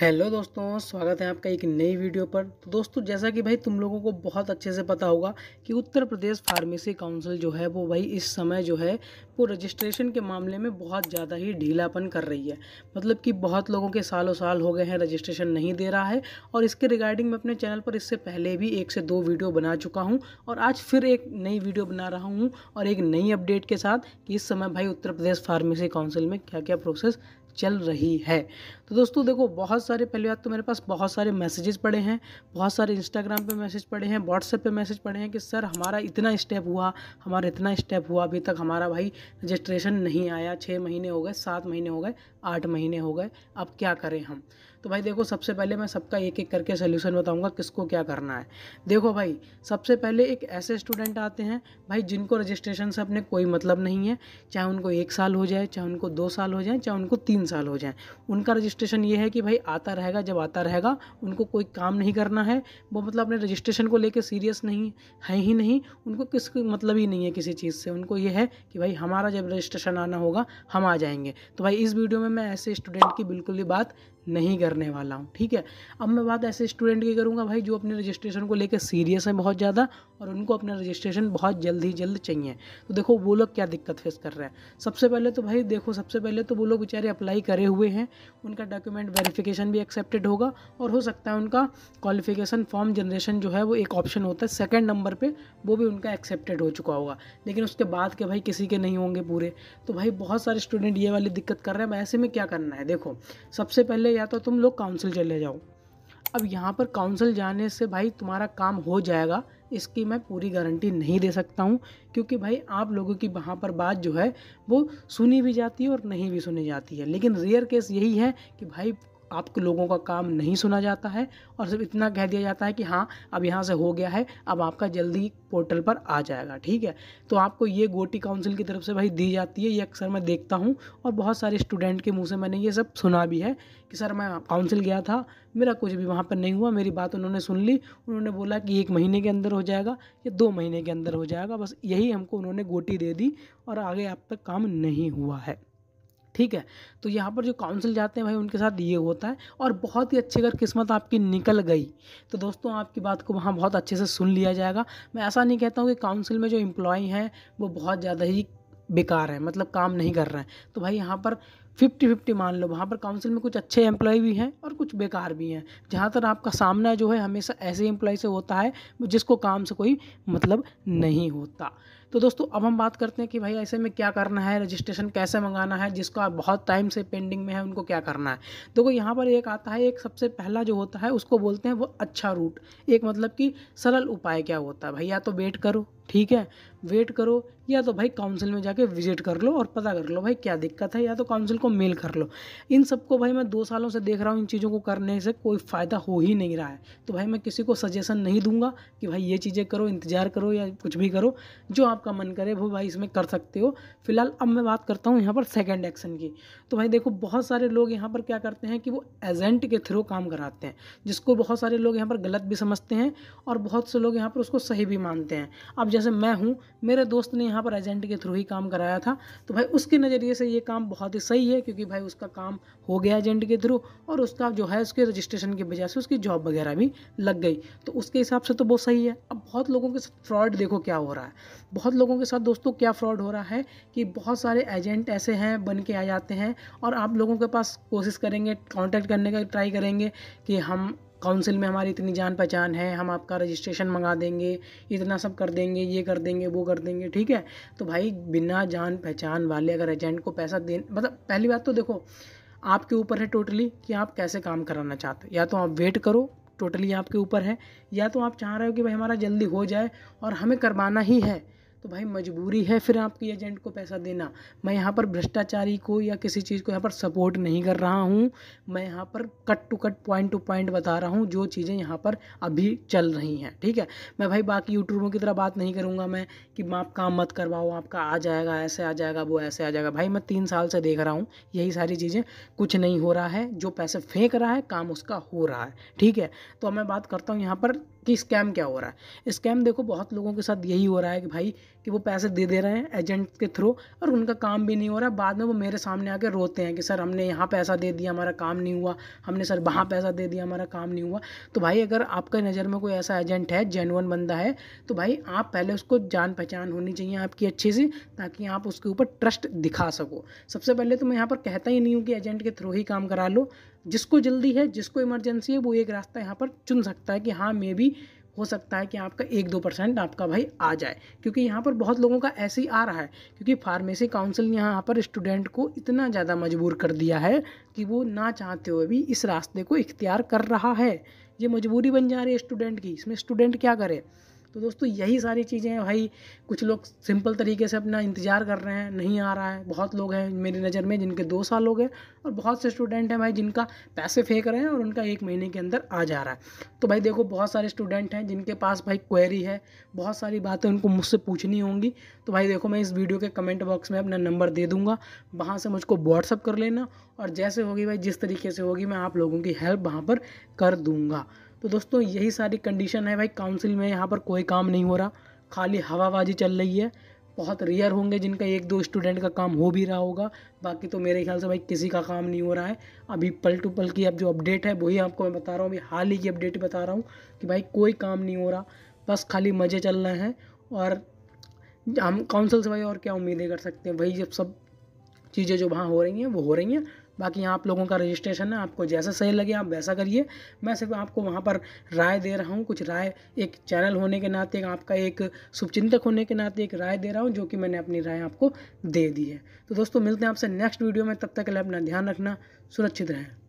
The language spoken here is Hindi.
हेलो दोस्तों स्वागत है आपका एक नई वीडियो पर तो दोस्तों जैसा कि भाई तुम लोगों को बहुत अच्छे से पता होगा कि उत्तर प्रदेश फार्मेसी काउंसिल जो है वो भाई इस समय जो है वो रजिस्ट्रेशन के मामले में बहुत ज़्यादा ही ढीलापन कर रही है मतलब कि बहुत लोगों के सालों साल हो गए हैं रजिस्ट्रेशन नहीं दे रहा है और इसके रिगार्डिंग मैं अपने चैनल पर इससे पहले भी एक से दो वीडियो बना चुका हूँ और आज फिर एक नई वीडियो बना रहा हूँ और एक नई अपडेट के साथ कि इस समय भाई उत्तर प्रदेश फार्मेसी काउंसिल में क्या क्या प्रोसेस चल रही है तो दोस्तों देखो बहुत सारे पहली बात तो मेरे पास बहुत सारे मैसेजेस पड़े हैं बहुत सारे इंस्टाग्राम पे मैसेज पड़े हैं व्हाट्सएप पे मैसेज पड़े हैं कि सर हमारा इतना स्टेप हुआ हमारा इतना स्टेप हुआ अभी तक हमारा भाई रजिस्ट्रेशन नहीं आया छः महीने हो गए सात महीने हो गए आठ महीने हो गए अब क्या करें हम तो भाई देखो सबसे पहले मैं सबका एक एक करके सोल्यूशन बताऊँगा किसको क्या करना है देखो भाई सबसे पहले एक ऐसे स्टूडेंट आते हैं भाई जिनको रजिस्ट्रेशन से अपने कोई मतलब नहीं है चाहे उनको एक साल हो जाए चाहे उनको दो साल हो जाए चाहे उनको तीन साल हो जाए उनका रजिस्ट्रेशन ये है कि भाई आता रहेगा जब आता रहेगा उनको कोई काम नहीं करना है वो मतलब अपने रजिस्ट्रेशन को लेकर सीरियस नहीं है ही नहीं उनको किस मतलब ही नहीं है किसी चीज़ से उनको ये है कि भाई हमारा जब रजिस्ट्रेशन आना होगा हम आ जाएंगे तो भाई इस वीडियो में मैं ऐसे स्टूडेंट की बिल्कुल भी बात नहीं करने वाला हूँ ठीक है अब मैं बात ऐसे स्टूडेंट की करूँगा भाई जो अपने रजिस्ट्रेशन को लेकर सीरियस है बहुत ज़्यादा और उनको अपना रजिस्ट्रेशन बहुत जल्द ही जल्द चाहिए तो देखो वो लोग क्या दिक्कत फेस कर रहे हैं सबसे पहले तो भाई देखो सबसे पहले तो वो लोग बेचारे अप्लाई करे हुए हैं उनका डॉक्यूमेंट वेरीफिकेशन भी एक्सेप्टेड होगा और हो सकता है उनका क्वालिफिकेशन फॉर्म जनरेशन जो है वो एक ऑप्शन होता है सेकेंड नंबर पर वो भी उनका एक्सेप्टेड हो चुका होगा लेकिन उसके बाद के भाई किसी के नहीं होंगे पूरे तो भाई बहुत सारे स्टूडेंट ये वाली दिक्कत कर रहे हैं ऐसे में क्या करना है देखो सबसे पहले या तो तुम लोग काउंसिल चले जाओ अब यहाँ पर काउंसिल जाने से भाई तुम्हारा काम हो जाएगा इसकी मैं पूरी गारंटी नहीं दे सकता हूँ क्योंकि भाई आप लोगों की वहाँ पर बात जो है वो सुनी भी जाती है और नहीं भी सुनी जाती है लेकिन रेयर केस यही है कि भाई आपके लोगों का काम नहीं सुना जाता है और सिर्फ इतना कह दिया जाता है कि हाँ अब यहाँ से हो गया है अब आपका जल्दी पोर्टल पर आ जाएगा ठीक है तो आपको ये गोटी काउंसिल की तरफ से भाई दी जाती है ये अक्सर मैं देखता हूँ और बहुत सारे स्टूडेंट के मुँह से मैंने ये सब सुना भी है कि सर मैं काउंसिल गया था मेरा कुछ भी वहाँ पर नहीं हुआ मेरी बात उन्होंने सुन ली उन्होंने बोला कि एक महीने के अंदर हो जाएगा या दो महीने के अंदर हो जाएगा बस यही हमको उन्होंने गोटी दे दी और आगे आप तक काम नहीं हुआ है ठीक है तो यहाँ पर जो काउंसिल जाते हैं भाई उनके साथ ये होता है और बहुत ही अच्छी अगर किस्मत आपकी निकल गई तो दोस्तों आपकी बात को वहाँ बहुत अच्छे से सुन लिया जाएगा मैं ऐसा नहीं कहता हूँ कि काउंसिल में जो एम्प्लॉय हैं वो बहुत ज़्यादा ही बेकार है मतलब काम नहीं कर रहे हैं तो भाई यहाँ पर फिफ्टी फिफ्टी मान लो वहाँ पर काउंसिल में कुछ अच्छे एम्प्लॉय भी हैं और कुछ बेकार भी हैं जहाँ तक आपका सामना जो है हमेशा ऐसे एम्प्लॉय से होता है जिसको काम से कोई मतलब नहीं होता तो दोस्तों अब हम बात करते हैं कि भाई ऐसे में क्या करना है रजिस्ट्रेशन कैसे मंगाना है जिसको आप बहुत टाइम से पेंडिंग में है उनको क्या करना है देखो यहाँ पर एक आता है एक सबसे पहला जो होता है उसको बोलते हैं वो अच्छा रूट एक मतलब कि सरल उपाय क्या होता है भैया तो वेट करो ठीक है वेट करो या तो भाई काउंसिल में जाके विजिट कर लो और पता कर लो भाई क्या दिक्कत है या तो काउंसिल को मेल कर लो इन सबको भाई मैं दो सालों से देख रहा हूँ इन चीज़ों को करने से कोई फ़ायदा हो ही नहीं रहा है तो भाई मैं किसी को सजेशन नहीं दूंगा कि भाई ये चीज़ें करो इंतज़ार करो या कुछ भी करो जो आपका मन करे वो भाई इसमें कर सकते हो फिलहाल अब मैं बात करता हूँ यहाँ पर सेकेंड एक्शन की तो भाई देखो बहुत सारे लोग यहाँ पर क्या करते हैं कि वो एजेंट के थ्रू काम कराते हैं जिसको बहुत सारे लोग यहाँ पर गलत भी समझते हैं और बहुत से लोग यहाँ पर उसको सही भी मानते हैं अब जैसे मैं हूँ मेरे दोस्त ने यहाँ पर एजेंट के थ्रू ही काम कराया था तो भाई उसके नज़रिए से ये काम बहुत ही सही है क्योंकि भाई उसका काम हो गया एजेंट के थ्रू और उसका जो है उसके रजिस्ट्रेशन की वजह से उसकी जॉब वगैरह भी लग गई तो उसके हिसाब से तो बहुत सही है अब बहुत लोगों के साथ फ्रॉड देखो क्या हो रहा है बहुत लोगों के साथ दोस्तों क्या फ्रॉड हो रहा है कि बहुत सारे एजेंट ऐसे हैं बन के आ जाते हैं और आप लोगों के पास कोशिश करेंगे कॉन्टैक्ट करने का ट्राई करेंगे कि हम काउंसिल में हमारी इतनी जान पहचान है हम आपका रजिस्ट्रेशन मंगा देंगे इतना सब कर देंगे ये कर देंगे वो कर देंगे ठीक है तो भाई बिना जान पहचान वाले अगर एजेंट को पैसा दे मतलब पहली बात तो देखो आपके ऊपर है टोटली कि आप कैसे काम कराना चाहते हो या तो आप वेट करो टोटली आपके ऊपर है या तो आप चाह रहे हो कि भाई हमारा जल्दी हो जाए और हमें करवाना ही है तो भाई मजबूरी है फिर आपके एजेंट को पैसा देना मैं यहाँ पर भ्रष्टाचारी को या किसी चीज़ को यहाँ पर सपोर्ट नहीं कर रहा हूँ मैं यहाँ पर cut to cut point to point बता रहा हूँ जो चीज़ें यहाँ पर अभी चल रही हैं ठीक है मैं भाई बाकी यूट्यूबों की तरह बात नहीं करूँगा मैं कि आप काम मत करवाओ आपका आ जाएगा ऐसे आ जाएगा वो ऐसे आ जाएगा भाई मैं तीन साल से देख रहा हूँ यही सारी चीज़ें कुछ नहीं हो रहा है जो पैसे फेंक रहा है काम उसका हो रहा है ठीक है तो मैं बात करता हूँ यहाँ पर कि स्कैम क्या हो रहा है स्कैम देखो बहुत लोगों के साथ यही हो रहा है कि भाई कि वो पैसे दे दे रहे हैं एजेंट के थ्रू और उनका काम भी नहीं हो रहा बाद में वो मेरे सामने आके रोते हैं कि सर हमने यहाँ पैसा दे दिया हमारा काम नहीं हुआ हमने सर वहाँ पैसा दे दिया हमारा काम नहीं हुआ तो भाई अगर आपका नज़र में कोई ऐसा एजेंट है जेनवन बंदा है तो भाई आप पहले उसको जान पहचान होनी चाहिए आपकी अच्छी सी ताकि आप उसके ऊपर ट्रस्ट दिखा सको सबसे पहले तो मैं यहाँ पर कहता ही नहीं हूँ कि एजेंट के थ्रू ही काम करा लो जिसको जल्दी है जिसको इमरजेंसी है वो एक रास्ता यहाँ पर चुन सकता है कि हाँ मे भी हो सकता है कि आपका एक दो परसेंट आपका भाई आ जाए क्योंकि यहाँ पर बहुत लोगों का ऐसे ही आ रहा है क्योंकि फार्मेसी काउंसिल ने यहाँ पर स्टूडेंट को इतना ज़्यादा मजबूर कर दिया है कि वो ना चाहते हुए भी इस रास्ते को इख्तियार कर रहा है ये मजबूरी बन जा रही है स्टूडेंट की इसमें स्टूडेंट क्या करे तो दोस्तों यही सारी चीज़ें हैं भाई कुछ लोग सिंपल तरीके से अपना इंतज़ार कर रहे हैं नहीं आ रहा है बहुत लोग हैं मेरी नज़र में जिनके दो साल लोग हैं और बहुत से स्टूडेंट हैं भाई जिनका पैसे फेंक रहे हैं और उनका एक महीने के अंदर आ जा रहा है तो भाई देखो बहुत सारे स्टूडेंट हैं जिनके पास भाई क्वेरी है बहुत सारी बातें उनको मुझसे पूछनी होंगी तो भाई देखो मैं इस वीडियो के कमेंट बॉक्स में अपना नंबर दे दूँगा वहाँ से मुझको व्हाट्सअप कर लेना और जैसे होगी भाई जिस तरीके से होगी मैं आप लोगों की हेल्प वहाँ पर कर दूँगा तो दोस्तों यही सारी कंडीशन है भाई काउंसिल में यहाँ पर कोई काम नहीं हो रहा खाली हवाबाजी चल रही है बहुत रेयर होंगे जिनका एक दो स्टूडेंट का काम हो भी रहा होगा बाकी तो मेरे ख्याल से भाई किसी का काम नहीं हो रहा है अभी पल टू पल की अब जो अपडेट है वही आपको मैं बता रहा हूँ अभी हाल ही की अपडेट बता रहा हूँ कि भाई कोई काम नहीं हो रहा बस खाली मज़े चल रहे हैं और हम काउंसिल से भाई और क्या उम्मीदें कर सकते हैं भाई जब सब चीज़ें जो वहाँ हो रही हैं वो हो रही हैं बाकी यहाँ आप लोगों का रजिस्ट्रेशन है आपको जैसा सही लगे आप वैसा करिए मैं सिर्फ आपको वहाँ पर राय दे रहा हूँ कुछ राय एक चैनल होने के नाते आपका एक शुभचिंतक होने के नाते एक राय दे रहा हूँ जो कि मैंने अपनी राय आपको दे दी है तो दोस्तों मिलते हैं आपसे नेक्स्ट वीडियो में तब तक के लिए अपना ध्यान रखना सुरक्षित रहें